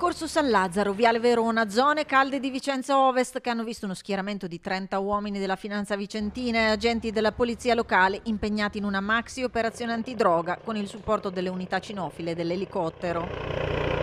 Corso San Lazzaro, Viale Verona, zone calde di Vicenza Ovest che hanno visto uno schieramento di 30 uomini della finanza vicentina e agenti della polizia locale impegnati in una maxi operazione antidroga con il supporto delle unità cinofile dell'elicottero.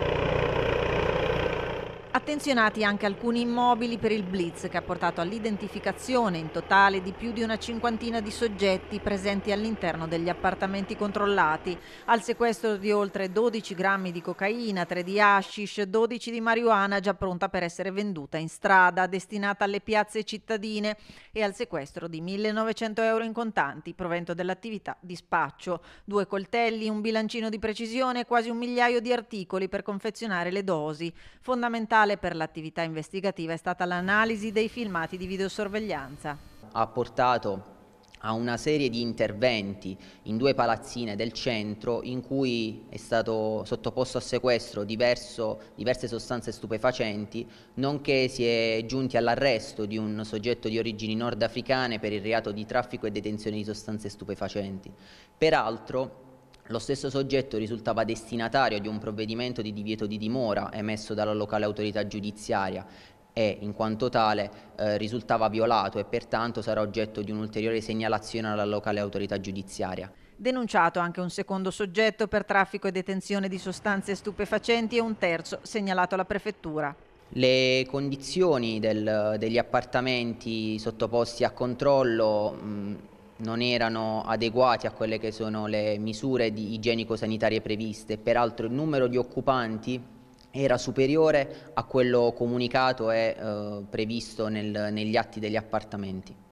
Attenzionati anche alcuni immobili per il blitz che ha portato all'identificazione in totale di più di una cinquantina di soggetti presenti all'interno degli appartamenti controllati, al sequestro di oltre 12 grammi di cocaina, 3 di hashish, 12 di marijuana già pronta per essere venduta in strada, destinata alle piazze cittadine e al sequestro di 1900 euro in contanti, provento dell'attività di spaccio, due coltelli, un bilancino di precisione e quasi un migliaio di articoli per confezionare le dosi. Fondamentale per l'attività investigativa è stata l'analisi dei filmati di videosorveglianza. Ha portato a una serie di interventi in due palazzine del centro in cui è stato sottoposto a sequestro diverso, diverse sostanze stupefacenti, nonché si è giunti all'arresto di un soggetto di origini nordafricane per il reato di traffico e detenzione di sostanze stupefacenti. Peraltro lo stesso soggetto risultava destinatario di un provvedimento di divieto di dimora emesso dalla locale autorità giudiziaria e, in quanto tale, eh, risultava violato e pertanto sarà oggetto di un'ulteriore segnalazione alla locale autorità giudiziaria. Denunciato anche un secondo soggetto per traffico e detenzione di sostanze stupefacenti e un terzo segnalato alla prefettura. Le condizioni del, degli appartamenti sottoposti a controllo mh, non erano adeguati a quelle che sono le misure igienico-sanitarie previste. Peraltro il numero di occupanti era superiore a quello comunicato e eh, previsto nel, negli atti degli appartamenti.